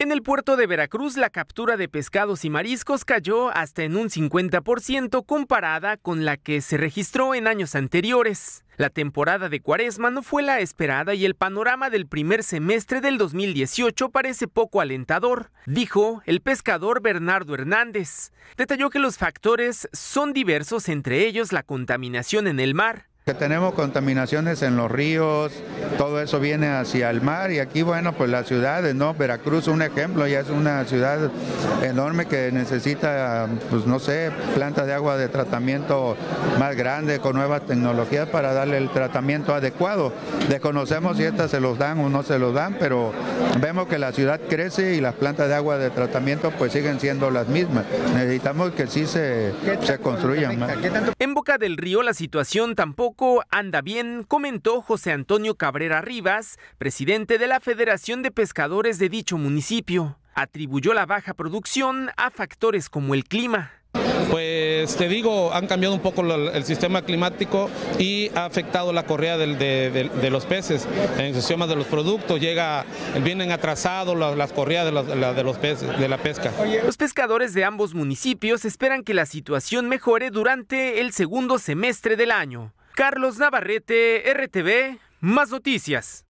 En el puerto de Veracruz, la captura de pescados y mariscos cayó hasta en un 50% comparada con la que se registró en años anteriores. La temporada de cuaresma no fue la esperada y el panorama del primer semestre del 2018 parece poco alentador, dijo el pescador Bernardo Hernández. Detalló que los factores son diversos, entre ellos la contaminación en el mar, que tenemos contaminaciones en los ríos, todo eso viene hacia el mar y aquí, bueno, pues las ciudades, ¿no? Veracruz, un ejemplo, ya es una ciudad enorme que necesita, pues no sé, plantas de agua de tratamiento más grandes, con nuevas tecnologías para darle el tratamiento adecuado. Desconocemos si estas se los dan o no se los dan, pero vemos que la ciudad crece y las plantas de agua de tratamiento pues siguen siendo las mismas. Necesitamos que sí se, se construyan más. En Boca del Río la situación tampoco anda bien, comentó José Antonio Cabrera Rivas, presidente de la Federación de Pescadores de dicho municipio. Atribuyó la baja producción a factores como el clima. Pues te digo, han cambiado un poco el sistema climático y ha afectado la correa de, los peces, en el sistema de los productos, llega, vienen atrasados las, correas de, los, peces, de la pesca. Los pescadores de ambos municipios esperan que la situación mejore durante el segundo semestre del año. Carlos Navarrete, RTV, más noticias.